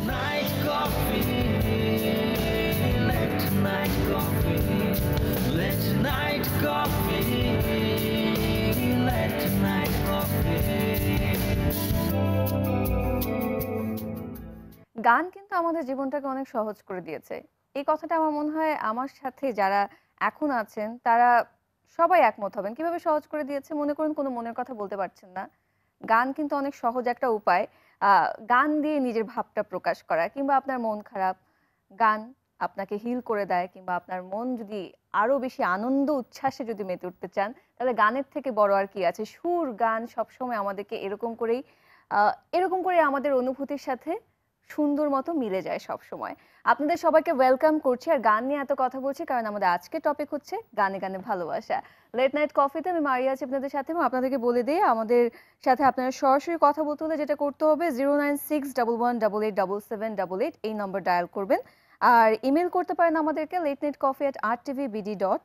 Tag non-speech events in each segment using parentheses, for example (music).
গান কিন্তু আমাদের জীবনটাকে অনেক সহজ করে দিয়েছে এই কথাটা আমার মনে হয় আমার সাথে যারা এখন আছেন তারা সবাই একমত হবেন কিভাবে সহজ করে দিয়েছে মনে করেন কোনো মনের কথা বলতে পারছেন না গান কিন্তু অনেক সহজ একটা উপায় গান দিয়ে নিজের ভাবটা প্রকাশ করা কিংবা আপনার মন খারাপ গান আপনাকে হিল করে দেয় কিংবা আপনার মন যদি আরও বেশি আনন্দ উচ্ছ্বাসে যদি মেতে উঠতে চান তাহলে গানের থেকে বড় আর কি আছে সুর গান সবসময় আমাদেরকে এরকম করেই এরকম করে আমাদের অনুভূতির সাথে সুন্দর মতো মিলে যায় সব সময় আপনাদের সবাইকে ওয়েলকাম করছি আর গান নিয়ে এত কথা বলছি কারণ আমাদের আজকে টপিক হচ্ছে গানে গানে ভালোবাসা লেট নাইট কফিতে আমি মারিয়া আছি আপনাদের সাথে এবং আপনাদেরকে বলে দিই আমাদের সাথে আপনারা সরাসরি কথা বলতে হলে যেটা করতে হবে zero nine six double one double eight double seven double eight এই নম্বর ডায়াল করবেন আর ইমেল করতে পারেন আমাদেরকে late night coffee at R TV BD dot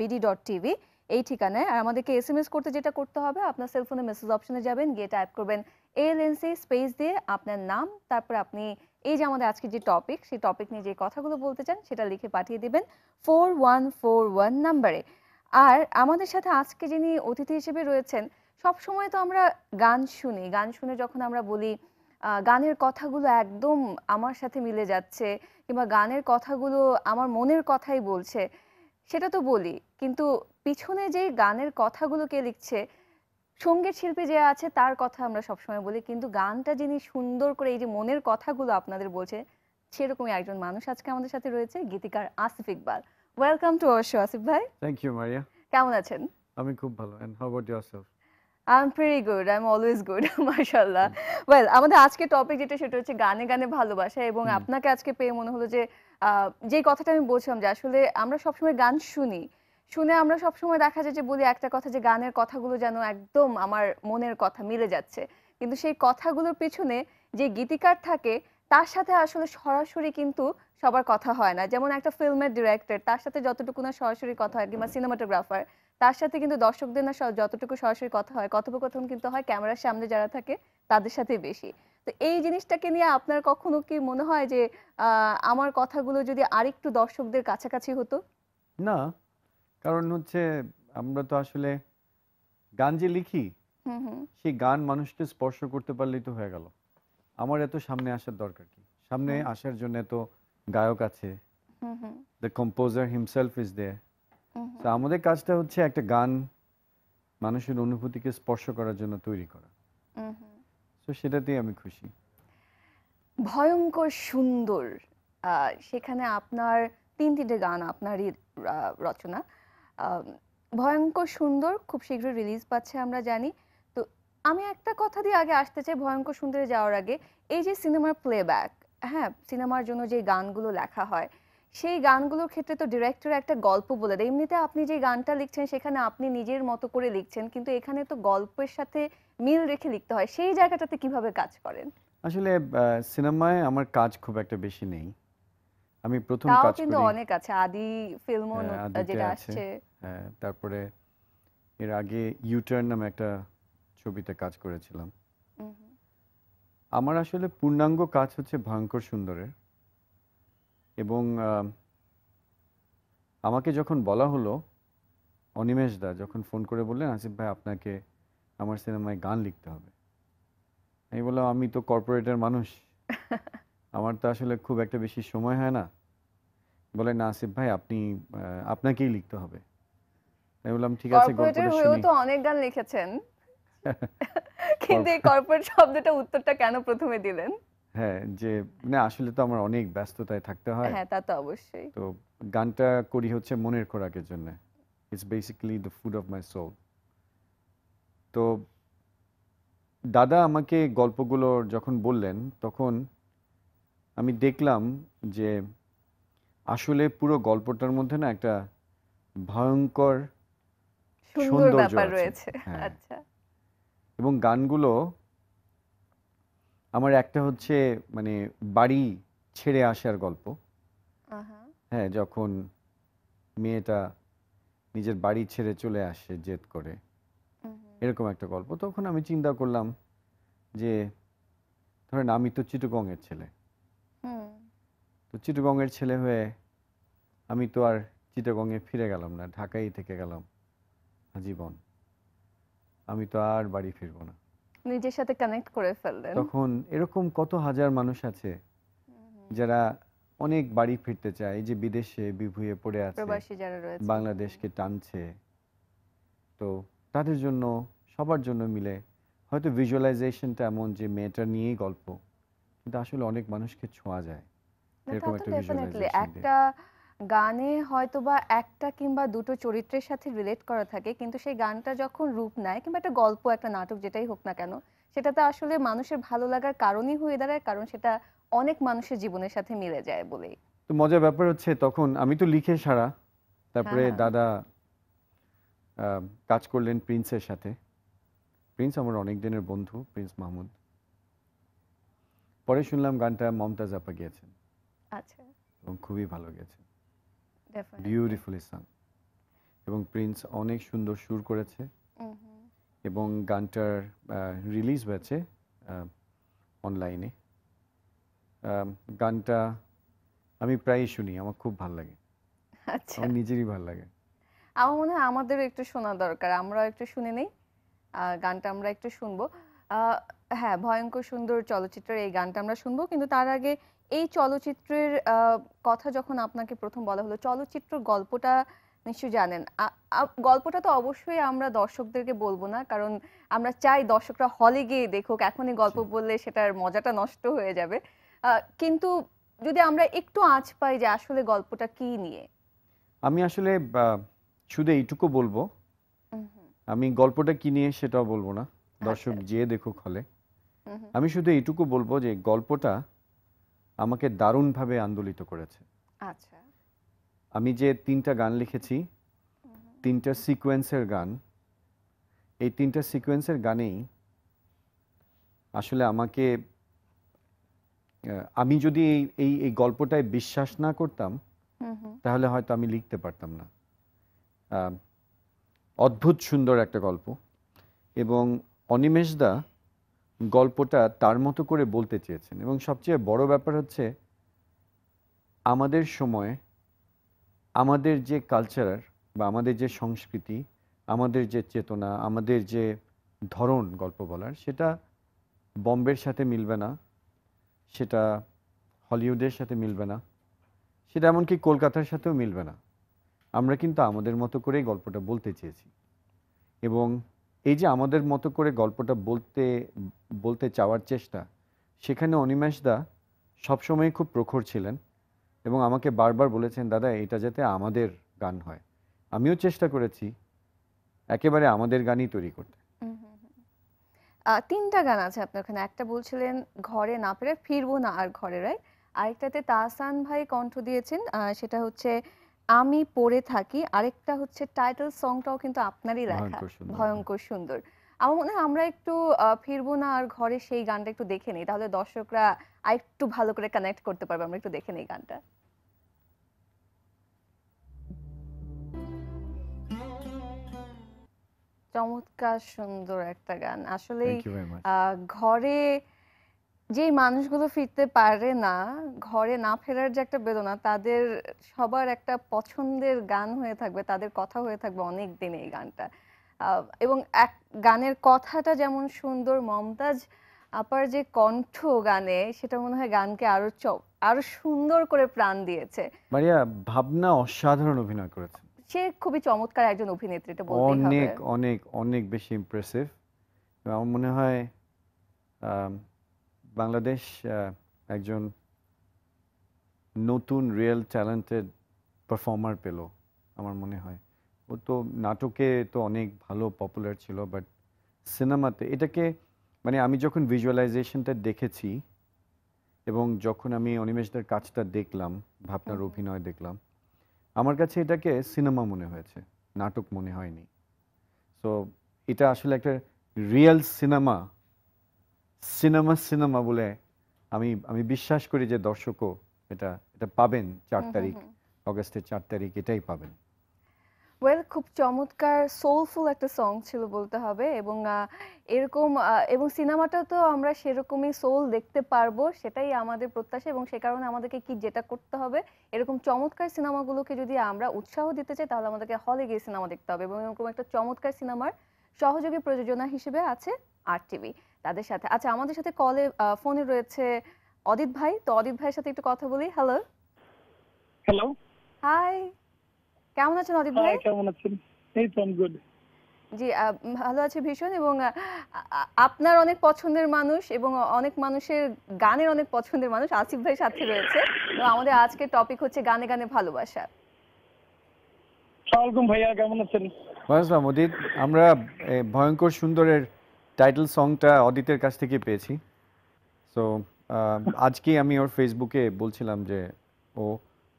BD dot TV এই ঠিকানায় আর আমাদেরকে এস করতে যেটা করতে হবে আপনার সেলফোনে মেসেজ অপশনে যাবেন গিয়ে টাইপ করবেন এলএনসি স্পেস দিয়ে আপনার নাম তারপর আপনি এই যে আমাদের আজকে যে টপিক সেই টপিক নিয়ে যে কথাগুলো বলতে চান সেটা লিখে পাঠিয়ে দিবেন ফোর ওয়ান ফোর ওয়ান নাম্বারে আর আমাদের সাথে আজকে যিনি অতিথি হিসেবে রয়েছেন সব সময় তো আমরা গান শুনি গান শুনে যখন আমরা বলি গানের কথাগুলো একদম আমার সাথে মিলে যাচ্ছে কিংবা গানের কথাগুলো আমার মনের কথাই বলছে সেটা তো বলি কিন্তু পিছনে যে গানের কথাগুলো কে লিখছে সঙ্গীত শিল্পী যে আছে তার কথা আমরা সবসময় বলি কিন্তু গানটা যিনি সুন্দর করে এই যে মনের কথাগুলো আপনাদের বলছে সেরকমই একজন মানুষ আজকে আমাদের সাথে রয়েছে গীতিকার Asif Iqbal welcome to our show Asif ভাই থ্যাংক ইউ মারিয়া কেমন আছেন আমি খুব ভালো and how about yourself I am very good I am always good মাশাআল্লাহ ওয়েল আমাদের আজকে টপিক যেটা সেটা হচ্ছে গানে গানে ভালোবাসা এবং আপনাকে আজকে পেয়ে মনে হলো যে যে কথাটা আমি বলছিলাম যে আসলে আমরা সবসময় গান শুনি শুনে আমরা সবসময় দেখা যায় যে বলি একটা কথা যে গানের কথাগুলো যেন একদম আমার মনের কথা মিলে যাচ্ছে কিন্তু সেই কথাগুলোর পিছনে যে গীতিকার থাকে তার সাথে আসলে সরাসরি কিন্তু সবার কথা হয় না যেমন একটা ফিল্মের ডিরেক্টর তার সাথে যতটুকু না সরাসরি কথা হয় কিংবা সিনেমাটোগ্রাফার তার সাথে কিন্তু দর্শকদের না যতটুকু সরাসরি কথা হয় কথোপকথন কিন্তু হয় ক্যামেরার সামনে যারা থাকে তাদের সাথে বেশি তো এই জিনিসটাকে নিয়ে আপনার কখনো কি মনে হয় যে আমার কথাগুলো যদি আরেকটু দর্শকদের কাছাকাছি হতো না কারণ হচ্ছে আমরা তো আসলে গান যে লিখি সেই গান মানুষকে স্পর্শ করতে পারলেই তো হয়ে গেল আমার এত সামনে আসার দরকার কি সামনে আসার জন্য এত গায়ক আছে the composer himself is there তো আমাদের কাজটা হচ্ছে একটা গান মানুষের অনুভূতিকে স্পর্শ করার জন্য তৈরি করা তো সেটাতেই আমি খুশি ভয়ঙ্কর সুন্দর সেখানে আপনার তিন তিনটে গান আপনারই রচনা ভয়ঙ্কর সুন্দর খুব শীঘ্রই রিলিজ পাচ্ছে আমরা জানি তো আমি একটা কথা দিয়ে আগে আসতে চাই ভয়ঙ্কর সুন্দরে যাওয়ার আগে এই যে সিনেমার প্লেব্যাক হ্যাঁ সিনেমার জন্য যে গানগুলো লেখা হয় সেই গানগুলোর ক্ষেত্রে তো ডিরেক্টর একটা গল্প বলে দেয় এমনিতে আপনি যে গানটা লিখছেন সেখানে আপনি নিজের মতো করে লিখছেন কিন্তু এখানে তো গল্পের সাথে মিল রেখে লিখতে হয় সেই জায়গাটাতে কিভাবে কাজ করেন আসলে সিনেমায় আমার কাজ খুব একটা বেশি নেই আমি প্রথম কাজ করি কিন্তু অনেক আছে আদি ফিল্ম হ্যাঁ, যেটা আসছে হ্যাঁ তারপরে এর আগে ইউটার্ন নামে একটা ছবিতে কাজ করেছিলাম আমার আসলে পূর্ণাঙ্গ কাজ হচ্ছে ভয়ঙ্কর সুন্দরের এবং আমাকে যখন বলা হলো অনিমেষ দা যখন ফোন করে বললেন আসিফ ভাই আপনাকে আমার সিনেমায় গান লিখতে হবে আমি বললাম আমি তো কর্পোরেটের মানুষ (laughs) আমার তো আসলে খুব একটা বেশি সময় হয় না বলে না আসিফ ভাই আপনি আপনাকেই লিখতে হবে আমি বললাম ঠিক আছে তো অনেক গান লিখেছেন (laughs) কিন্তু এই কর্পোরেট শব্দটা উত্তরটা কেন প্রথমে দিলেন হ্যাঁ যে আসলে তো আমার অনেক ব্যস্ততায় থাকতে হয় হ্যাঁ তা তো অবশ্যই তো গানটা করি হচ্ছে মনের খোরাকের জন্য it's basically the food of my soul তো দাদা আমাকে গল্পগুলো যখন বললেন তখন আমি দেখলাম যে আসলে পুরো গল্পটার মধ্যে না একটা ভয়ঙ্কর ব্যাপার রয়েছে হ্যাঁ। আচ্ছা এবং গানগুলো আমার একটা হচ্ছে মানে বাড়ি ছেড়ে আসার গল্প হ্যাঁ যখন মেয়েটা নিজের বাড়ি ছেড়ে চলে আসে জেদ করে এরকম একটা গল্প তখন আমি চিন্তা করলাম যে ধরেন আমি তো চিটুগংয়ের ছেলে তো চিটগংয়ের ছেলে হয়ে আমি তো আর চিটগংয়ে ফিরে গেলাম না ঢাকায় থেকে গেলাম জীবন আমি তো আর বাড়ি ফিরব না নিজের সাথে কানেক্ট করে ফেললেন তখন এরকম কত হাজার মানুষ আছে যারা অনেক বাড়ি ফিরতে চায় যে বিদেশে বিভুয়ে পড়ে আছে প্রবাসী যারা রয়েছে বাংলাদেশকে টানছে তো তাদের জন্য সবার জন্য মিলে হয়তো ভিজুয়ালাইজেশনটা এমন যে মেয়েটা নিয়েই গল্প কিন্তু আসলে অনেক মানুষকে ছোঁয়া যায় এরকম একটা একটা গানে হয়তো বা একটা কিংবা দুটো চরিত্রের সাথে রিলেট করা থাকে কিন্তু সেই গানটা যখন রূপ নেয় কিংবা একটা গল্প একটা নাটক যেটাই হোক না কেন সেটাতে আসলে মানুষের ভালো লাগার কারণই হয়ে দাঁড়ায় কারণ সেটা অনেক মানুষের জীবনের সাথে মিলে যায় বলেই তো মজার ব্যাপার হচ্ছে তখন আমি তো লিখে সারা তারপরে হ্যাঁ, হ্যাঁ। দাদা কাজ করলেন প্রিন্সের সাথে প্রিন্স আমার অনেক দিনের বন্ধু প্রিন্স মাহমুদ পরে শুনলাম গানটা মমতাজ আপা গিয়েছেন আচ্ছা এবং খুবই ভালো গেছে বিউটিফুলি সাং এবং প্রিন্স অনেক সুন্দর সুর করেছে এবং গানটার রিলিজ হয়েছে অনলাইনে গানটা আমি প্রায়ই শুনি আমার খুব ভালো লাগে আচ্ছা আমার নিজেরই ভালো লাগে আমার মনে হয় আমাদের একটু শোনা দরকার আমরা একটু শুনে নেই গানটা আমরা একটু শুনবো হ্যাঁ ভয়ঙ্কর সুন্দর চলচ্চিত্রের এই গানটা আমরা শুনবো কিন্তু তার আগে এই চলচ্চিত্রের কথা যখন আপনাকে প্রথম বলা হলো চলচ্চিত্র গল্পটা নিশ্চয় জানেন গল্পটা তো অবশ্যই আমরা দর্শকদেরকে বলবো না কারণ আমরা চাই দর্শকরা হলে গিয়ে দেখুক এখনই গল্প বললে সেটার মজাটা নষ্ট হয়ে যাবে কিন্তু যদি আমরা একটু আঁচ পাই যে আসলে গল্পটা কি নিয়ে আমি আসলে শুধু এইটুকু বলবো আমি গল্পটা কি নিয়ে সেটাও বলবো না আচ্ছা। দর্শক যেয়ে দেখুক হলে আমি শুধু এইটুকু বলবো যে গল্পটা আমাকে দারুণভাবে আন্দোলিত করেছে আচ্ছা আমি যে তিনটা গান লিখেছি তিনটা সিকোয়েন্সের গান এই তিনটা সিকোয়েন্সের গানেই আসলে আমাকে আমি যদি এই এই গল্পটায় বিশ্বাস না করতাম তাহলে হয়তো আমি লিখতে পারতাম না অদ্ভুত সুন্দর একটা গল্প এবং অনিমেষ দা গল্পটা তার মতো করে বলতে চেয়েছেন এবং সবচেয়ে বড় ব্যাপার হচ্ছে আমাদের সময়ে আমাদের যে কালচারার বা আমাদের যে সংস্কৃতি আমাদের যে চেতনা আমাদের যে ধরন গল্প বলার সেটা বম্বের সাথে মিলবে না সেটা হলিউডের সাথে মিলবে না সেটা এমনকি কলকাতার সাথেও মিলবে না আমরা কিন্তু আমাদের মতো করেই গল্পটা বলতে চেয়েছি এবং এই যে আমাদের মতো করে গল্পটা বলতে বলতে চাওয়ার চেষ্টা সেখানে অনিমেষ দা সবসময় খুব প্রখর ছিলেন এবং আমাকে বারবার বলেছেন দাদা এটা যাতে আমাদের গান হয় আমিও চেষ্টা করেছি একেবারে আমাদের গানই তৈরি করতে তিনটা গান আছে আপনার ওখানে একটা বলছিলেন ঘরে না পেরে ফিরবো না আর ঘরে রায় আরেকটাতে তাহসান ভাই কণ্ঠ দিয়েছেন সেটা হচ্ছে আমি পড়ে থাকি আরেকটা হচ্ছে টাইটেল সংটাও কিন্তু আপনারই লেখা ভয়ঙ্কর সুন্দর আমার মনে হয় আমরা একটু ফিরবো না আর ঘরে সেই গানটা একটু দেখে নিই তাহলে দর্শকরা আরেকটু ভালো করে কানেক্ট করতে পারবে আমরা একটু দেখে নিই গানটা চমৎকার সুন্দর একটা গান আসলে ঘরে যেই মানুষগুলো ফিরতে পারে না ঘরে না ফেরার যে একটা বেদনা তাদের সবার একটা পছন্দের গান হয়ে থাকবে তাদের কথা হয়ে থাকবে অনেক দিন এই গানটা এবং এক গানের কথাটা যেমন সুন্দর মমতাজ আপার যে কণ্ঠ গানে সেটা মনে হয় গানকে আরো চক আরো সুন্দর করে প্রাণ দিয়েছে মারিয়া ভাবনা অসাধারণ অভিনয় করেছে সে খুবই চমৎকার একজন অভিনেত্রী এটা বলতেই হবে অনেক অনেক অনেক বেশি ইমপ্রেসিভ আমার মনে হয় বাংলাদেশ একজন নতুন রিয়েল ট্যালেন্টেড পারফর্মার পেল আমার মনে হয় ও তো নাটকে তো অনেক ভালো পপুলার ছিল বাট সিনেমাতে এটাকে মানে আমি যখন ভিজুয়ালাইজেশনটা দেখেছি এবং যখন আমি অনিমেষদের কাজটা দেখলাম ভাবনার অভিনয় দেখলাম আমার কাছে এটাকে সিনেমা মনে হয়েছে নাটক মনে হয়নি সো এটা আসলে একটা রিয়েল সিনেমা সিনেমা সিনেমা বলে আমি আমি বিশ্বাস করি যে দর্শকও এটা এটা পাবেন চার তারিখ অগস্টের চার তারিখ এটাই পাবেন ওয়েল খুব চমৎকার সোলফুল একটা সং ছিল বলতে হবে এবং এরকম এবং সিনেমাটা তো আমরা সেরকমই সোল দেখতে পারবো সেটাই আমাদের প্রত্যাশা এবং সে কারণে আমাদেরকে কি যেটা করতে হবে এরকম চমৎকার সিনেমাগুলোকে যদি আমরা উৎসাহ দিতে চাই তাহলে আমাদেরকে হলে গিয়ে সিনেমা দেখতে হবে এবং এরকম একটা চমৎকার সিনেমার সহযোগী প্রযোজনা হিসেবে আছে আর টিভি তাদের সাথে আচ্ছা আমাদের সাথে কলে ফোনে রয়েছে অদিত ভাই তো অদিত ভাইয়ের সাথে একটু কথা বলি হ্যালো হ্যালো হাই কেমন আছেন অদিত ভাই কেমন আছেন এই তো আই গুড জি ভালো আছে ভীষণ এবং আপনার অনেক পছন্দের মানুষ এবং অনেক মানুষের গানের অনেক পছন্দের মানুষ আসিফ ভাই সাথে রয়েছে তো আমাদের আজকের টপিক হচ্ছে গানে গানে ভালোবাসা সালকুম ভাইয়া কেমন আছেন ওয়ালাইকুম আমরা ভয়ঙ্কর সুন্দরের টাইটেল সংটা অদিতের কাছ থেকে পেয়েছি সো আজকে আমি ওর ফেসবুকে বলছিলাম যে ও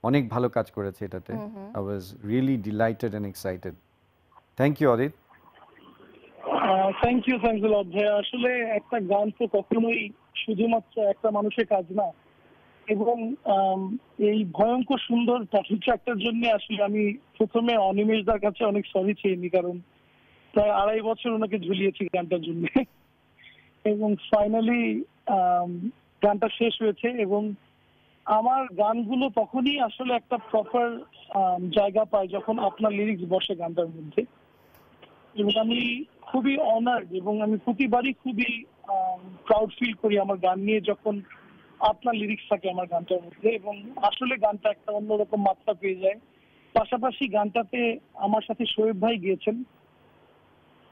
অনেক ভালো কাজ করেছে এটাতে I was really delighted and excited thank you Adit thank you thank you অধ্যায় আসলে একটা গান তো কখনোই শুধুমাত্র একটা মানুষের কাজ না এবং এই ভয়ঙ্কর সুন্দর টাইটেল ট্র্যাকটার জন্য আসলে আমি প্রথমে অনিমেষ দার কাছে অনেক সরি চেয়ে নি কারণ প্রায় আড়াই বছর ওনাকে ঝুলিয়েছি গানটার জন্য এবং ফাইনালি um, গানটা শেষ হয়েছে এবং আমার গানগুলো তখনই আসলে একটা প্রপার um, জায়গা পায় যখন আপনার লিরিক্স বসে গানটার মধ্যে এবং আমি খুবই অনার্ড এবং আমি প্রতিবারই খুবই প্রাউড um, ফিল করি আমার গান নিয়ে যখন আপনার লিরিক্স থাকে আমার গানটার মধ্যে এবং আসলে গানটা একটা অন্যরকম মাত্রা পেয়ে যায় পাশাপাশি গানটাতে আমার সাথে শোয়েব ভাই গিয়েছেন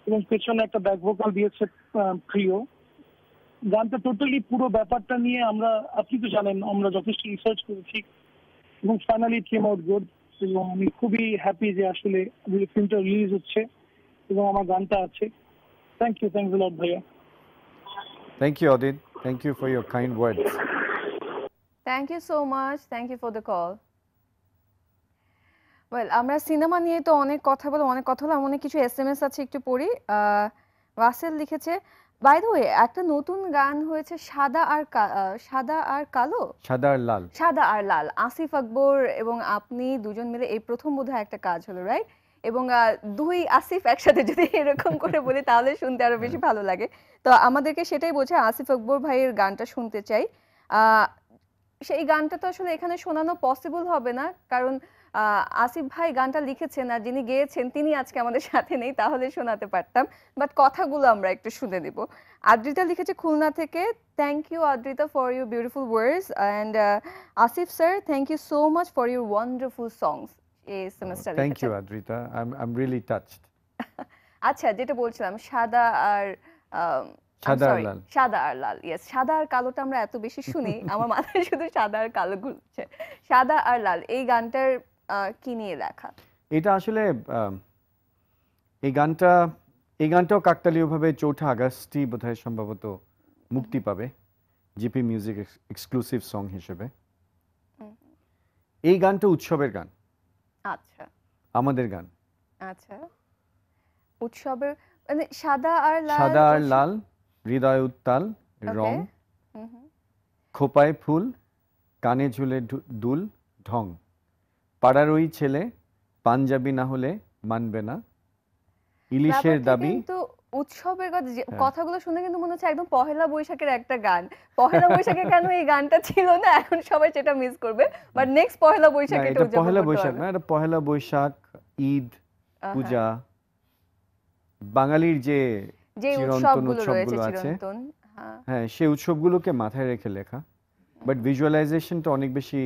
এবং পেছনে একটা ব্যাক ভোকাল দিয়েছে প্রিয় গানটা টোটালি পুরো ব্যাপারটা নিয়ে আমরা আপনি তো জানেন আমরা যথেষ্ট রিসার্চ করেছি এবং ফাইনালি কেম আউট গুড এবং আমি খুবই হ্যাপি যে আসলে ফিল্মটা রিলিজ হচ্ছে এবং আমার গানটা আছে thank you thank you lot ভাইয়া থ্যাংক ইউ অদিন thank you for your kind words thank you so much thank you for the call well আমরা সিনেমা নিয়ে তো অনেক কথা বলো অনেক কথা হলো অনেক কিছু এস এম এস আছে একটু পড়ি রাসেল লিখেছে বাই দ্য ওয়ে একটা নতুন গান হয়েছে সাদা আর সাদা আর কালো সাদা আর লাল সাদা আর লাল আসিফ আকবর এবং আপনি দুজন মিলে এই প্রথম বোধহয় একটা কাজ হলো রাইট এবং দুই আসিফ একসাথে যদি এরকম করে বলি তাহলে শুনতে আরো বেশি ভালো লাগে তো আমাদেরকে সেটাই বোঝায় আসিফ আকবর ভাইয়ের গানটা শুনতে চাই সেই গানটা তো আসলে এখানে শোনানো পসিবল হবে না কারণ আসিফ ভাই গানটা লিখেছেন আর যিনি গেয়েছেন তিনি আজকে আমাদের সাথে নেই তাহলে শোনাতে পারতাম বাট কথাগুলো আমরা একটু শুনে দেব আদ্রিতা লিখেছে খুলনা থেকে thank you Adrita for your beautiful words and Asif sir thank you so much for your wonderful songs এই semester thank you Adrita I am really touched আচ্ছা যেটা বলছিলাম সাদা আর সাদা সাদা আর লাল ইয়েস সাদা আর কালোটা আমরা এত বেশি শুনি (laughs) আমার মাথায় শুধু সাদা আর কালো ঘুরছে সাদা আর লাল এই গানটার কি নিয়ে লেখা এটা আসলে এই গানটা এই গানটাও কাকতালীয়ভাবে চৌঠা আগস্টই বোধহয় সম্ভবত মুক্তি পাবে জিপি মিউজিক এক্সক্লুসিভ সং হিসেবে এই গানটা উৎসবের গান আচ্ছা আমাদের গান আচ্ছা উৎসবের মানে সাদা আর লাল সাদা আর লাল হৃদয় উত্তাল রং খোপায় ফুল কানে ঝুলে দুল ঢং পাড়ার ওই ছেলে পাঞ্জাবি না হলে মানবে না ইলিশের দাবি উৎসবের হ্যাঁ। কথাগুলো শুনে কিন্তু মনে হচ্ছে একদম পহেলা বৈশাখের একটা গান পহেলা বৈশাখে কেন এই গানটা ছিল না এখন সবাই সেটা মিস করবে বাট নেক্সট পহেলা বৈশাখে এটা পহেলা বৈশাখ না এটা পহেলা বৈশাখ ঈদ পূজা বাঙালির যে যে উৎসবগুলো আছে হ্যাঁ।, হ্যাঁ সেই উৎসবগুলোকে মাথায় রেখে লেখা বাট ভিজুয়ালাইজেশনটা অনেক বেশি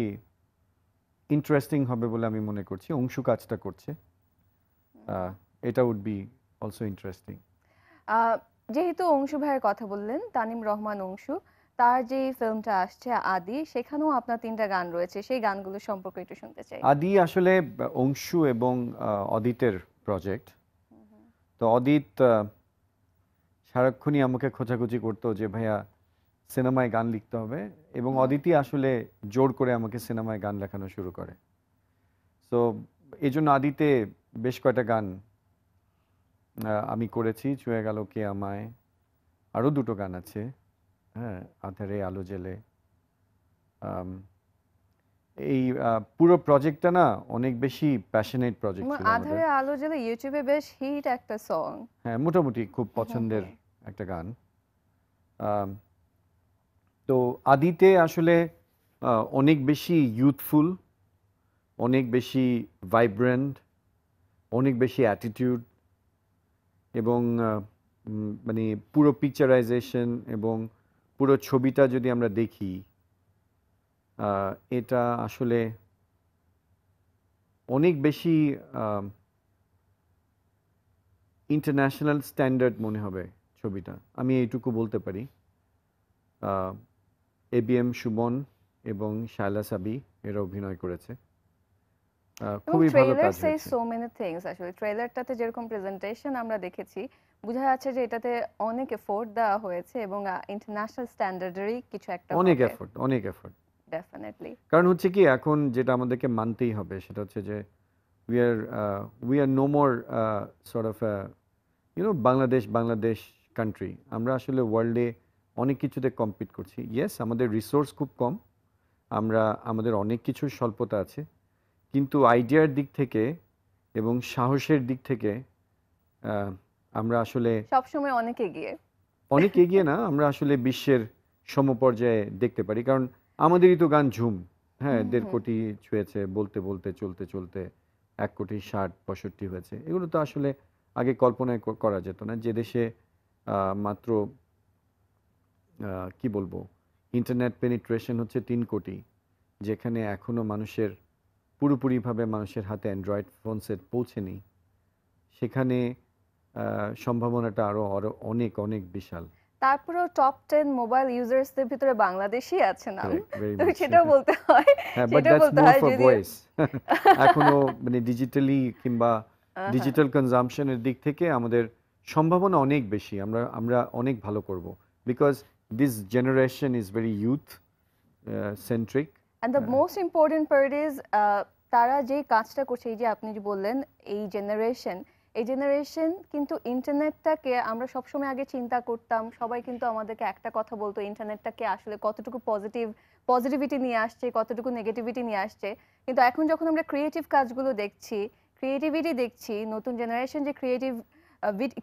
ইন্টারেস্টিং হবে বলে আমি মনে করছি অংশু কাজটা করছে এটা উড বি অলসো ইন্টারেস্টিং যেহেতু অংশু ভাইয়ের কথা বললেন তানিম রহমান অংশু তার যে ফিল্মটা আসছে আদি সেখানেও আপনার তিনটা গান রয়েছে সেই গানগুলো সম্পর্কে একটু শুনতে চাই আদি আসলে অংশু এবং অদিতের প্রজেক্ট তো অদিত সারাক্ষণই আমাকে খোঁজাখুঁজি করতো যে ভাইয়া সিনেমায় গান লিখতে হবে এবং অদিতি আসলে জোর করে আমাকে সিনেমায় গান লেখানো শুরু করে তো এই জন্য আদিতে বেশ কয়টা গান আমি করেছি ছুঁয়ে গেল কে আমায় আরও দুটো গান আছে হ্যাঁ আধারে আলো জেলে এই পুরো প্রজেক্টটা না অনেক বেশি প্যাশনেট প্রজেক্ট আধারে আলো জেলে ইউটিউবে বেশ হিট একটা সং হ্যাঁ মোটামুটি খুব হ্যাঁ, হ্যাঁ। পছন্দের একটা গান তো আদিতে আসলে অনেক বেশি ইউথফুল অনেক বেশি ভাইব্রেন্ট অনেক বেশি অ্যাটিটিউড এবং মানে পুরো পিকচারাইজেশন এবং পুরো ছবিটা যদি আমরা দেখি এটা আসলে অনেক বেশি ইন্টারন্যাশনাল স্ট্যান্ডার্ড মনে হবে ছবিটা আমি এইটুকু বলতে পারি এ বি এম সুমন এবং শায়লা সাবি এরা অভিনয় করেছে খুবই ভালো কাজ সে সো মেনি থিংস আসলে ট্রেলারটাতে যেরকম প্রেজেন্টেশন আমরা দেখেছি বোঝা যাচ্ছে যে এটাতে অনেক এফোর্ট দেওয়া হয়েছে এবং ইন্টারন্যাশনাল স্ট্যান্ডার্ডেরই কিছু একটা অনেক এফোর্ট অনেক এফোর্ট ডেফিনেটলি কারণ হচ্ছে কি এখন যেটা আমাদেরকে মানতেই হবে সেটা হচ্ছে যে we are we are no more sort of you know Bangladesh Bangladesh country আমরা আসলে ওয়ার্ল্ডে অনেক কিছুতে কম্পিট করছি ইয়েস আমাদের রিসোর্স খুব কম আমরা আমাদের অনেক কিছুর স্বল্পতা আছে কিন্তু আইডিয়ার দিক থেকে এবং সাহসের দিক থেকে আমরা আসলে সবসময় অনেক এগিয়ে অনেক এগিয়ে না আমরা আসলে বিশ্বের সমপর্যায়ে দেখতে পারি কারণ আমাদেরই তো গান ঝুম হ্যাঁ দেড় কোটি ছুঁয়েছে বলতে বলতে চলতে চলতে এক কোটি ষাট পঁয়ষট্টি হয়েছে এগুলো তো আসলে আগে কল্পনায় করা যেত না যে দেশে মাত্র কি বলবো ইন্টারনেট পেনিট্রেশন হচ্ছে তিন কোটি যেখানে এখনও মানুষের পুরোপুরিভাবে মানুষের হাতে অ্যান্ড্রয়েড ফোন সেট পৌঁছেনি সেখানে সম্ভাবনাটা আরও আরও অনেক অনেক বিশাল তারপরেও টপ টেন মোবাইল ইউজার্সদের ভিতরে বাংলাদেশই আছে না তো সেটাও বলতে হয় হ্যাঁ, সেটাও বলতে হয় (laughs) এখনো মানে ডিজিটালি কিংবা ডিজিটাল কনজাম্পশনের দিক থেকে আমাদের সম্ভাবনা অনেক বেশি আমরা আমরা অনেক ভালো করব because this generation is very youth uh, centric. And the uh, most important part is uh, তারা যে কাজটা করছে এই যে আপনি যে বললেন এই জেনারেশন এই জেনারেশন কিন্তু ইন্টারনেটটাকে আমরা সবসময় আগে চিন্তা করতাম সবাই কিন্তু আমাদেরকে একটা কথা বলতো ইন্টারনেটটাকে আসলে কতটুকু পজিটিভ পজিটিভিটি নিয়ে আসছে কতটুকু নেগেটিভিটি নিয়ে আসছে কিন্তু এখন যখন আমরা ক্রিয়েটিভ কাজগুলো দেখছি ক্রিয়েটিভিটি দেখছি নতুন জেনারেশন যে ক্রিয়েটিভ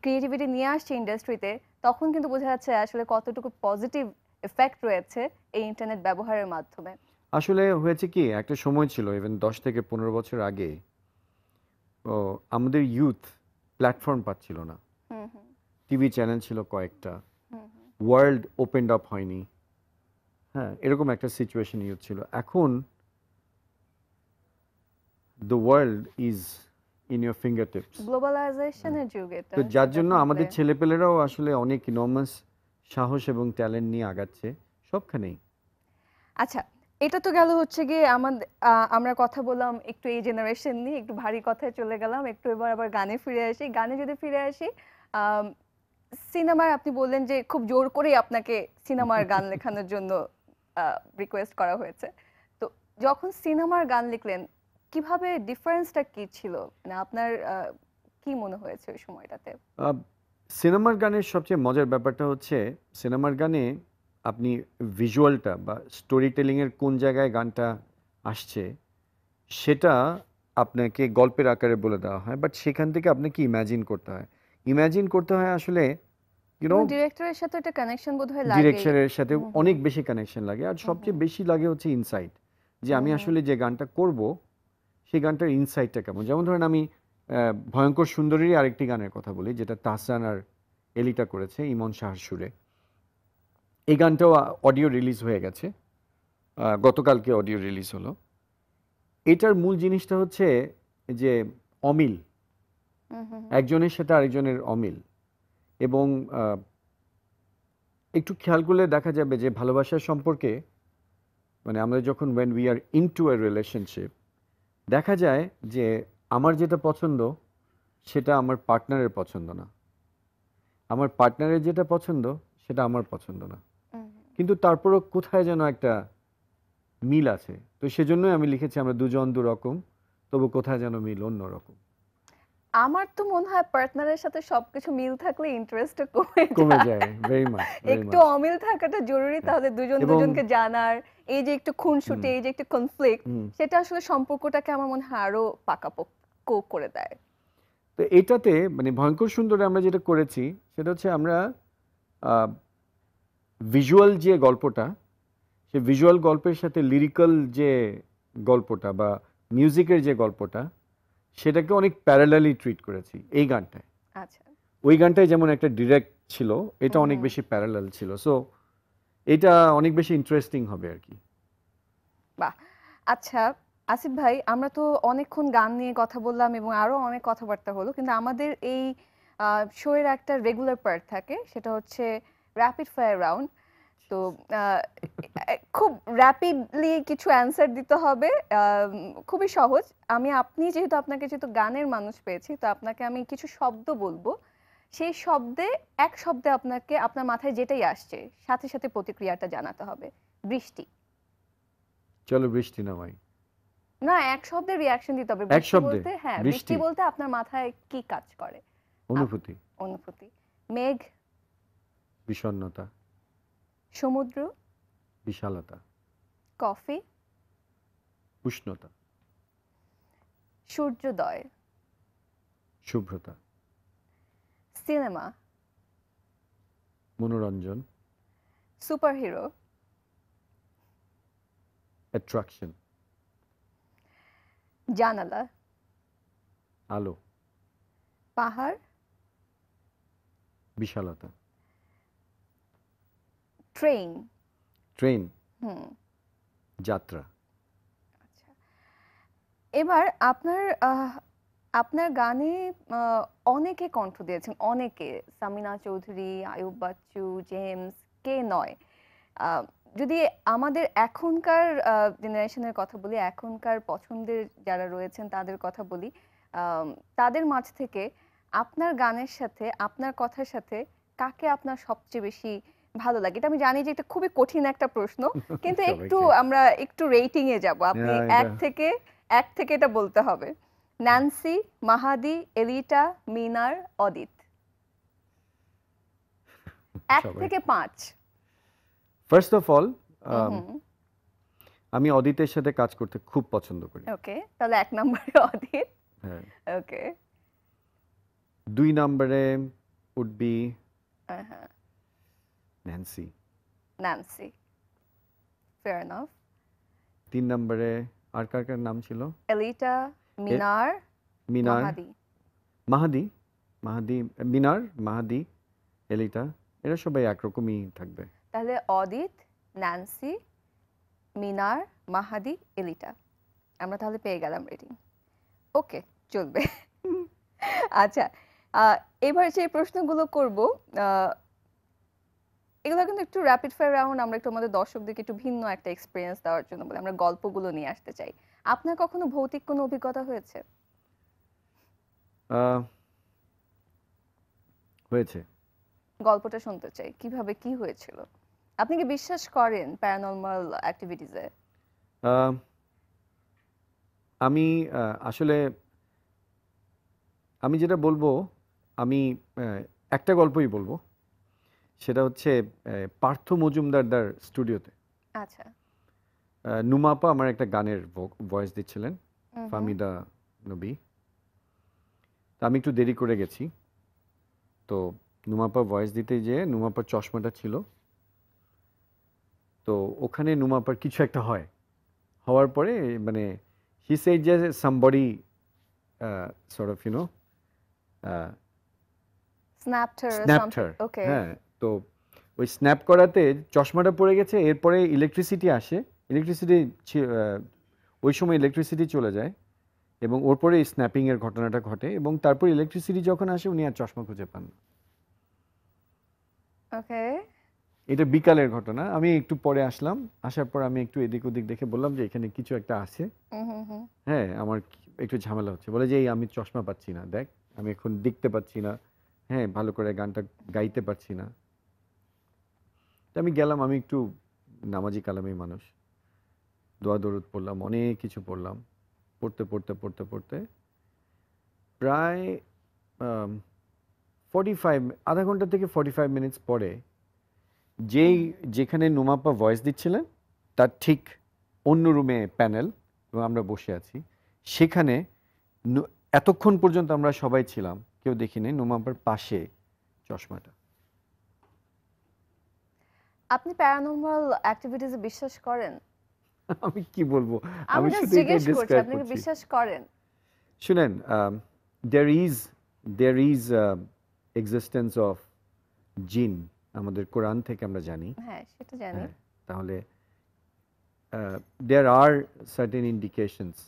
ক্রিয়েটিভিটি নিয়ে আসছে ইন্ডাস্ট্রিতে তখন কিন্তু বোঝা যাচ্ছে আসলে কতটুকু পজিটিভ এফেক্ট রয়েছে এই ইন্টারনেট ব্যবহারের মাধ্যমে আসলে হয়েছে কি একটা সময় ছিল ইভেন দশ থেকে পনেরো বছর আগে আমাদের ইউথ প্ল্যাটফর্ম পাচ্ছিল না টিভি চ্যানেল ছিল কয়েকটা ওয়ার্ল্ড ওপেন আপ হয়নি হ্যাঁ এরকম একটা সিচুয়েশন ইউথ ছিল এখন the world is in your fingertips গ্লোবালাইজেশনের যুগ এটা তো যার জন্য আমাদের ছেলেপেলেরাও আসলে অনেক ইনর্মাস সাহস এবং ট্যালেন্ট নিয়ে আগাচ্ছে সবখানেই আচ্ছা এটা তো গেল হচ্ছে গিয়ে আমাদের আমরা কথা বললাম একটু এই জেনারেশন নিয়ে একটু ভারী কথায় চলে গেলাম একটু এবার আবার গানে ফিরে আসি গানে যদি ফিরে আসি সিনেমার আপনি বললেন যে খুব জোর করেই আপনাকে সিনেমার গান (laughs) লেখানোর জন্য রিকোয়েস্ট করা হয়েছে তো যখন সিনেমার গান লিখলেন কিভাবে ডিফারেন্সটা কি ছিল মানে আপনার কি মনে হয়েছে ওই সময়টাতে সিনেমার গানের সবচেয়ে মজার ব্যাপারটা হচ্ছে সিনেমার গানে আপনি ভিজুয়ালটা বা স্টোরি টেলিংয়ের কোন জায়গায় গানটা আসছে সেটা আপনাকে গল্পের আকারে বলে দেওয়া হয় বাট সেখান থেকে আপনাকে ইম্যাজিন করতে হয় ইম্যাজিন করতে হয় আসলে ইউ নো ডিরেক্টরের সাথে একটা কানেকশন বোধহয় লাগে ডিরেক্টরের সাথে অনেক বেশি কানেকশন লাগে আর সবচেয়ে বেশি লাগে হচ্ছে ইনসাইট যে আমি আসলে যে গানটা করব সেই গানটার ইনসাইটটা কেমন যেমন ধরেন আমি ভয়ঙ্কর সুন্দরীরই আরেকটি গানের কথা বলি যেটা তাহসান আর এলিটা করেছে ইমন শাহার সুরে এই গানটাও অডিও রিলিজ হয়ে গেছে গতকালকে অডিও রিলিজ হলো এটার মূল জিনিসটা হচ্ছে যে অমিল একজনের সাথে আরেকজনের অমিল এবং একটু খেয়াল করলে দেখা যাবে যে ভালোবাসার সম্পর্কে মানে আমরা যখন when we are into a relationship দেখা যায় যে আমার যেটা পছন্দ সেটা আমার পার্টনারের পছন্দ না আমার পার্টনারের যেটা পছন্দ সেটা আমার পছন্দ না কিন্তু তারপরও কোথায় যেন একটা মিল আছে তো সেজন্যই আমি লিখেছি আমরা দুজন দুরকম তবু কোথায় যেন মিল অন্যরকম আমার তো মনে হয় পার্টনারের সাথে সবকিছু মিল থাকলে ইন্টারেস্ট কমে কমে যায় ভেরি মাচ একটু অমিল থাকাটা জরুরি তাহলে দুজন দুজনকে জানার এই যে একটু খুনসুটি এই যে একটু কনফ্লিক্ট সেটা আসলে সম্পর্কটাকে আমার মনে হয় আরো পাকাপোক্ত করে দেয় তো এটাতে মানে ভয়ঙ্কর সুন্দরে আমরা যেটা করেছি সেটা হচ্ছে আমরা ভিজুয়াল যে গল্পটা সে ভিজুয়াল গল্পের সাথে লিরিক্যাল যে গল্পটা বা মিউজিকের যে গল্পটা সেটাকে অনেক প্যারালালি ট্রিট করেছি এই গানটায় আচ্ছা ওই গানটায় যেমন একটা ডিরেক্ট ছিল এটা অনেক বেশি প্যারালাল ছিল সো এটা অনেক বেশি ইন্টারেস্টিং হবে আর কি বাহ আচ্ছা আসিফ ভাই আমরা তো অনেকক্ষণ গান নিয়ে কথা বললাম এবং আরও অনেক কথাবার্তা হলো কিন্তু আমাদের এই শোয়ের একটা রেগুলার পার্ট থাকে সেটা হচ্ছে র্যাপিড ফায়ার রাউন্ড আচ্ছা, তো আচ্ছা। খুব র্যাপিডলি কিছু অ্যান্সার দিতে হবে খুবই সহজ আমি আপনি যেহেতু আপনাকে যেহেতু গানের মানুষ পেয়েছি তো আপনাকে আমি কিছু শব্দ বলবো সেই শব্দে এক শব্দে আপনাকে আপনার মাথায় যেটাই আসছে সাথে সাথে প্রতিক্রিয়াটা জানাতে হবে বৃষ্টি চলো বৃষ্টি না ভাই না এক শব্দে রিয়াকশন দিতে হবে এক শব্দে হ্যাঁ বৃষ্টি বলতে আপনার মাথায় কি কাজ করে অনুভূতি অনুভূতি মেঘ বিষণ্ণতা সমুদ্র বিশালতা কফি উষ্ণতা সূর্যোদয় শুভ্রতা সিনেমা মনোরঞ্জন সুপারহিরো অ্যাট্রাকশন জানালা আলো পাহাড় বিশালতা ট্রেন ট্রেন হুম যাত্রা আচ্ছা। এবার আপনার আপনার গানে অনেকে কণ্ঠ দিয়েছেন অনেকে সামিনা চৌধুরী আয়ুব বাচ্চু জেমস কে নয় যদি আমাদের এখনকার জেনারেশনের কথা বলি এখনকার পছন্দের যারা রয়েছেন তাদের কথা বলি তাদের মাঝ থেকে আপনার গানের সাথে আপনার কথার সাথে কাকে আপনার সবচেয়ে বেশি ভালো লাগে এটা আমি জানি যে এটা খুবই কঠিন একটা প্রশ্ন (laughs) কিন্তু একটু আমরা একটু রেটিং এ যাব আপনি এক থেকে এক থেকে এটা বলতে হবে ন্যান্সি মাহাদি এলিটা মিনার অদিত এক থেকে পাঁচ ফার্স্ট অফ অল আমি অদিতের সাথে কাজ করতে খুব পছন্দ করি ওকে তাহলে এক নম্বরে অদিত ওকে হ্যাঁ। দুই নম্বরে উড বি হ্যাঁ ন্যান্সি ন্যান্সি ফেয়ার এনাফ তিন নম্বরে আর কার কার নাম ছিল এলিটা মিনার মিনার মাহাদি মাহাদি মাহাদি মিনার মাহাদি এলিটা এরা সবাই একরকমই থাকবে তাহলে অদিত ন্যান্সি মিনার মাহাদি এলিটা আমরা তাহলে পেয়ে গেলাম রেটিং ওকে চলবে আচ্ছা এবার যে প্রশ্নগুলো করব এগুলো কিন্তু একটু র্যাপিড ফায়ার রাউন্ড আমরা একটু আমাদের দর্শকদেরকে একটু ভিন্ন একটা এক্সপিরিয়েন্স দেওয়ার জন্য বলে আমরা গল্পগুলো নিয়ে আসতে চাই আপনার কখনো ভৌতিক কোনো অভিজ্ঞতা হয়েছে হয়েছে গল্পটা শুনতে চাই কিভাবে কি হয়েছিল আপনি কি বিশ্বাস করেন প্যারানর্মাল অ্যাক্টিভিটিজে আমি আসলে আমি যেটা বলবো আমি একটা গল্পই বলবো সেটা হচ্ছে পার্থ মজুমদারদার স্টুডিওতে আচ্ছা নুমাপা আমার একটা গানের ভয়েস দিচ্ছিলেন ফামিদা নবী তো আমি একটু দেরি করে গেছি তো নুমাপা ভয়েস দিতে যে নুমাপার চশমাটা ছিল তো ওখানে নুমাপার কিছু একটা হয় হওয়ার পরে মানে হি সে যে somebody sort of you know snapped her snapped হ্যাঁ তো ওই স্ন্যাপ করাতে চশমাটা পড়ে গেছে এরপরে ইলেকট্রিসিটি আসে ইলেকট্রিসিটি ওই সময় ইলেকট্রিসিটি চলে যায় এবং ওর পরে স্ন্যাপিংয়ের ঘটনাটা ঘটে এবং তারপর ইলেকট্রিসিটি যখন আসে উনি আর চশমা খুঁজে পান ওকে এটা বিকালের ঘটনা আমি একটু পরে আসলাম আসার পর আমি একটু এদিক ওদিক দেখে বললাম যে এখানে কিছু একটা আছে হ্যাঁ আমার একটু ঝামেলা হচ্ছে বলে যে এই আমি চশমা পাচ্ছি না দেখ আমি এখন দেখতে পাচ্ছি না হ্যাঁ ভালো করে গানটা গাইতে পারছি না তা আমি গেলাম আমি একটু নামাজি কালামি মানুষ দোয়া দরুদ পড়লাম অনেক কিছু পড়লাম পড়তে পড়তে পড়তে পড়তে প্রায় ফর্টি ফাইভ আধা ঘন্টা থেকে ফর্টি ফাইভ মিনিটস পরে যেই যেখানে নুমাপ্পা ভয়েস দিচ্ছিলেন তার ঠিক অন্য রুমে প্যানেল এবং আমরা বসে আছি সেখানে এতক্ষণ পর্যন্ত আমরা সবাই ছিলাম কেউ দেখিনি নুমাপ্পার পাশে চশমাটা আপনি প্যারানর্মাল অ্যাক্টিভিটিসে বিশ্বাস করেন আমি কি বলবো আমি শুধু জিজ্ঞেস করছি আপনি বিশ্বাস করেন শুনেন there is there is existence of জিন আমাদের কোরআন থেকে আমরা জানি হ্যাঁ সেটা জানি হ্যাঁ, তাহলে there are certain indications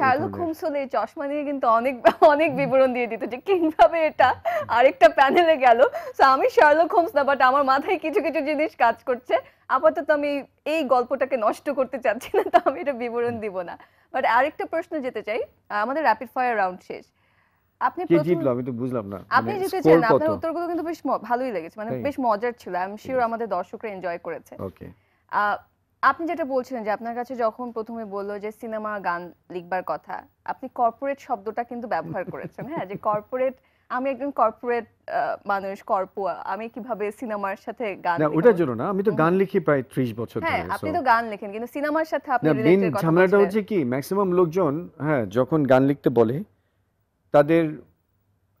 Sherlock হোমসন এই চশমা নিয়ে কিন্তু অনেক অনেক বিবরণ দিয়ে দিত যে কিভাবে এটা আরেকটা প্যানেলে গেল তো আমি শার্লক হোমস না বাট আমার মাথায় কিছু কিছু জিনিস কাজ করছে আপাতত আমি এই গল্পটাকে নষ্ট করতে চাচ্ছি না তো আমি এটা বিবরণ দিব না বাট আরেকটা প্রশ্ন যেতে চাই আমাদের র্যাপিড ফায়ার রাউন্ড শেষ আপনি জিতলো আমি তো বুঝলাম না আপনি মানে জিতেছেন আপনার উত্তরগুলো কিন্তু বেশ ভালোই লেগেছে মানে বেশ মজার ছিল আই এম শিওর আমাদের দর্শকরা এনজয় করেছে ওকে আপনি যেটা বলছিলেন যে আপনার কাছে যখন প্রথমে বললো যে সিনেমা গান লিখবার কথা আপনি কর্পোরেট শব্দটা কিন্তু ব্যবহার করেছেন হ্যাঁ যে কর্পোরেট আমি একজন কর্পোরেট মানুষ কর্পোয়া আমি কিভাবে সিনেমার সাথে গান না ওটার জন্য না আমি তো গান লিখি প্রায় 30 বছর হ্যাঁ, ধরে হ্যাঁ আপনি তো গান লেখেন কিন্তু সিনেমার সাথে আপনি রিলেটেড কথা না ঝামেলাটা হচ্ছে কি ম্যাক্সিমাম লোকজন হ্যাঁ যখন গান লিখতে বলে তাদের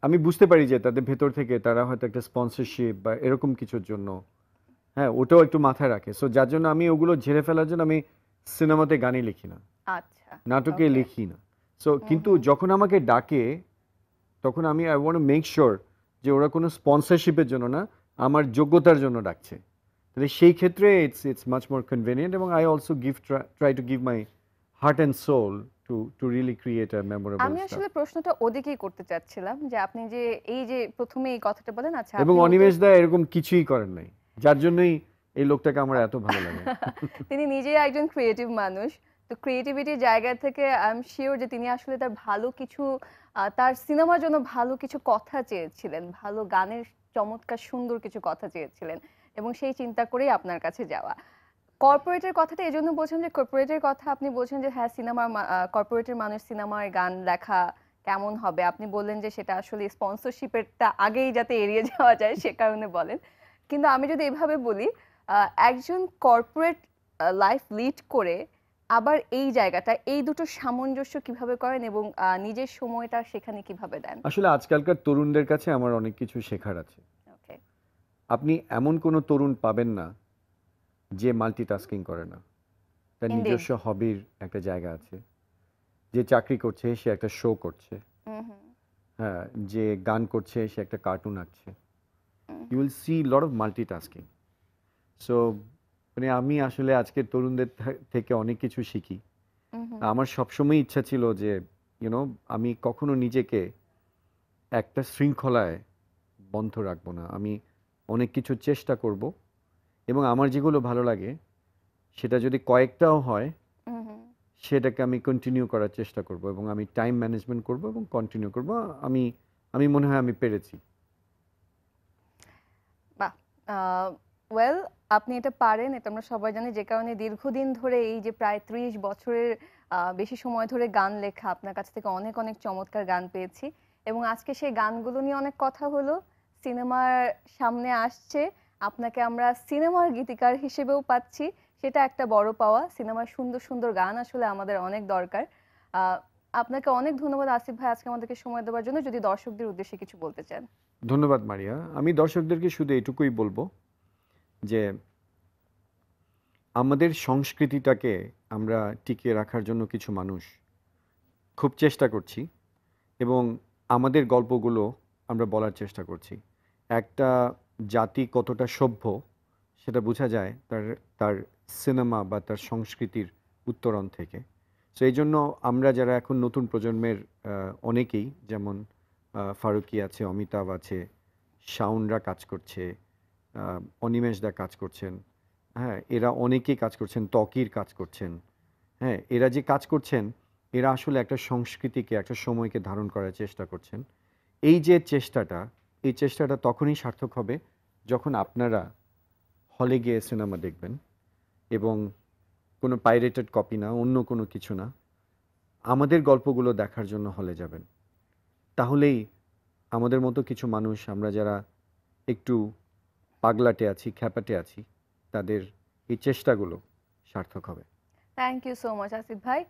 আমি বুঝতে পারি যে তাদের ভেতর থেকে তারা হয়তো একটা স্পন্সরশিপ বা এরকম কিছুর জন্য হ্যাঁ ওটাও একটু মাথায় রাখে সো যার জন্য আমি ওগুলো ঝেড়ে ফেলার জন্য আমি সিনেমাতে গানই লিখি না আচ্ছা নাটকে লিখি না সো কিন্তু যখন আমাকে ডাকে তখন আমি আই ওয়ান্ট মেক শিওর যে ওরা কোনো স্পন্সরশিপের জন্য না আমার যোগ্যতার জন্য ডাকছে তাহলে সেই ক্ষেত্রে it's it's much more convenient এবং I also give try to give my heart and soul to to really create a memorable আমি আসলে প্রশ্নটা ওদিকেই করতে চাচ্ছিলাম যে আপনি যে এই যে প্রথমে এই কথাটা বলেন আচ্ছা এবং অনিমেষ দা এরকম কিছুই করেন নাই যার জন্যই এই লোকটাকে আমার এত ভালো লাগে (laughs) তিনি নিজেই একজন ক্রিয়েটিভ মানুষ তো ক্রিয়েটিভিটির জায়গা থেকে আই এম শিওর যে তিনি আসলে তার ভালো কিছু তার সিনেমার জন্য ভালো কিছু কথা চেয়েছিলেন ভালো গানের চমৎকার সুন্দর কিছু কথা চেয়েছিলেন এবং সেই চিন্তা করেই আপনার কাছে যাওয়া কর্পোরেটের কথাটা এই জন্য বলছেন যে কর্পোরেটের কথা আপনি বলছেন যে হ্যাঁ সিনেমার কর্পোরেটের মানুষ সিনেমায় গান লেখা কেমন হবে আপনি বললেন যে সেটা আসলে স্পন্সরশিপের আগেই যাতে এড়িয়ে যাওয়া যায় সে কারণে বলেন কিন্তু আমি যদি এভাবে বলি একজন কর্পোরেট লাইফ লিড করে আবার এই জায়গাটা এই দুটো সামঞ্জস্য কিভাবে করেন এবং নিজের সময়টা সেখানে কিভাবে দেন আসলে আজকালকার তরুণদের কাছে আমার অনেক কিছু শেখার আছে আপনি এমন কোনো তরুণ পাবেন না যে মাল্টিটাস্কিং করে না তার নিজস্ব হবির একটা জায়গা আছে যে চাকরি করছে সে একটা শো করছে হ্যাঁ যে গান করছে সে একটা কার্টুন আঁকছে you will see lot of multitasking so মানে আমি আসলে আজকে তরুণদের থেকে অনেক কিছু শিখি mm-hmm. আমার সবসময় ইচ্ছা ছিল যে ইউনো আমি কখনো নিজেকে একটা শৃঙ্খলায় বন্ধ রাখবো না আমি অনেক কিছু চেষ্টা করব এবং আমার যেগুলো ভালো লাগে সেটা যদি কয়েকটাও হয় mm-hmm. সেটাকে আমি কন্টিনিউ করার চেষ্টা করব এবং আমি টাইম ম্যানেজমেন্ট করব এবং কন্টিনিউ করব আমি আমি মনে হয় আমি পেরেছি ওয়েল আপনি এটা পারেন এটা আমরা সবাই জানি যে কারণে দীর্ঘদিন ধরে এই যে প্রায় ত্রিশ বছরের বেশি সময় ধরে গান লেখা আপনার কাছ থেকে অনেক অনেক চমৎকার গান পেয়েছি এবং আজকে সেই গানগুলো নিয়ে অনেক কথা হলো সিনেমার সামনে আসছে আপনাকে আমরা সিনেমার গীতিকার হিসেবেও পাচ্ছি সেটা একটা বড় পাওয়া সিনেমার সুন্দর সুন্দর গান আসলে আমাদের অনেক দরকার আপনাকে অনেক ধন্যবাদ আসিফ ভাই আজকে আমাদেরকে সময় দেওয়ার জন্য যদি দর্শকদের উদ্দেশ্যে কিছু বলতে চান ধন্যবাদ মারিয়া আমি দর্শকদেরকে শুধু এটুকুই বলবো যে আমাদের সংস্কৃতিটাকে আমরা টিকিয়ে রাখার জন্য কিছু মানুষ খুব চেষ্টা করছি এবং আমাদের গল্পগুলো আমরা বলার চেষ্টা করছি একটা জাতি কতটা সভ্য সেটা বোঝা যায় তার তার সিনেমা বা তার সংস্কৃতির উত্তরণ থেকে সো এই জন্য আমরা যারা এখন নতুন প্রজন্মের অনেকেই যেমন ফারুকি আছে অমিতাভ আছে শাউনরা কাজ করছে অনিমেষদা কাজ করছেন হ্যাঁ এরা অনেকেই কাজ করছেন ত্বকির কাজ করছেন হ্যাঁ এরা যে কাজ করছেন এরা আসলে একটা সংস্কৃতিকে একটা সময়কে ধারণ করার চেষ্টা করছেন এই যে চেষ্টাটা এই চেষ্টাটা তখনই সার্থক হবে যখন আপনারা হলে গিয়ে সিনেমা দেখবেন এবং কোনো পাইরেটেড কপি না অন্য কোনো কিছু না আমাদের গল্পগুলো দেখার জন্য হলে যাবেন তাহলেই আমাদের মতো কিছু মানুষ আমরা যারা একটু পাগলাটে আছি খ্যাপাটে আছি তাদের এই চেষ্টাগুলো সার্থক হবে thank you so much Asif ভাই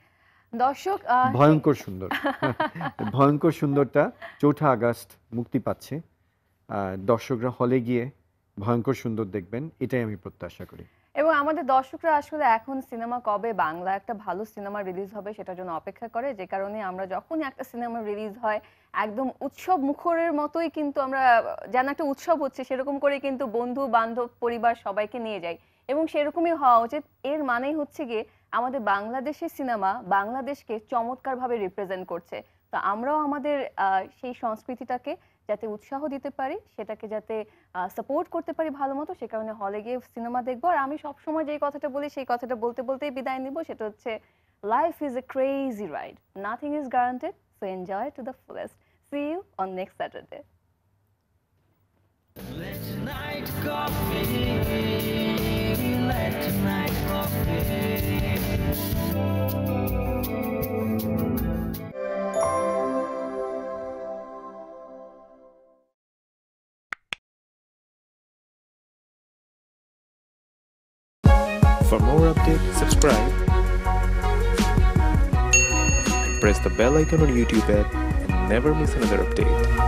দর্শক ভয়ঙ্কর সুন্দর (laughs) ভয়ঙ্কর সুন্দরটা চৌঠা আগস্ট মুক্তি পাচ্ছে দর্শকরা হলে গিয়ে ভয়ঙ্কর সুন্দর দেখবেন এটাই আমি প্রত্যাশা করি এবং আমাদের দর্শকরা আসলে এখন সিনেমা কবে বাংলা একটা ভালো সিনেমা রিলিজ হবে সেটার জন্য অপেক্ষা করে যে কারণে আমরা যখনই একটা সিনেমা রিলিজ হয় একদম উৎসব মুখরের মতোই কিন্তু আমরা যেন একটা উৎসব হচ্ছে সেরকম করে কিন্তু বন্ধু বান্ধব পরিবার সবাইকে নিয়ে যাই এবং সেরকমই হওয়া উচিত এর মানেই হচ্ছে গিয়ে আমাদের বাংলাদেশের সিনেমা বাংলাদেশকে চমৎকারভাবে রিপ্রেজেন্ট করছে তো আমরাও আমাদের সেই সংস্কৃতিটাকে যাতে উৎসাহ দিতে পারি সেটাকে যাতে সাপোর্ট করতে পারি ভালো মতো সে কারণে হলে গিয়ে সিনেমা দেখবো আর আমি সবসময় যেই কথাটা বলি সেই কথাটা বলতে বলতেই বিদায় নিব সেটা হচ্ছে life is a crazy ride nothing is guaranteed so enjoy to the fullest see you on next Saturday Let night coffee, let night coffee. For more updates, subscribe and press the bell icon on YouTube app and never miss another update.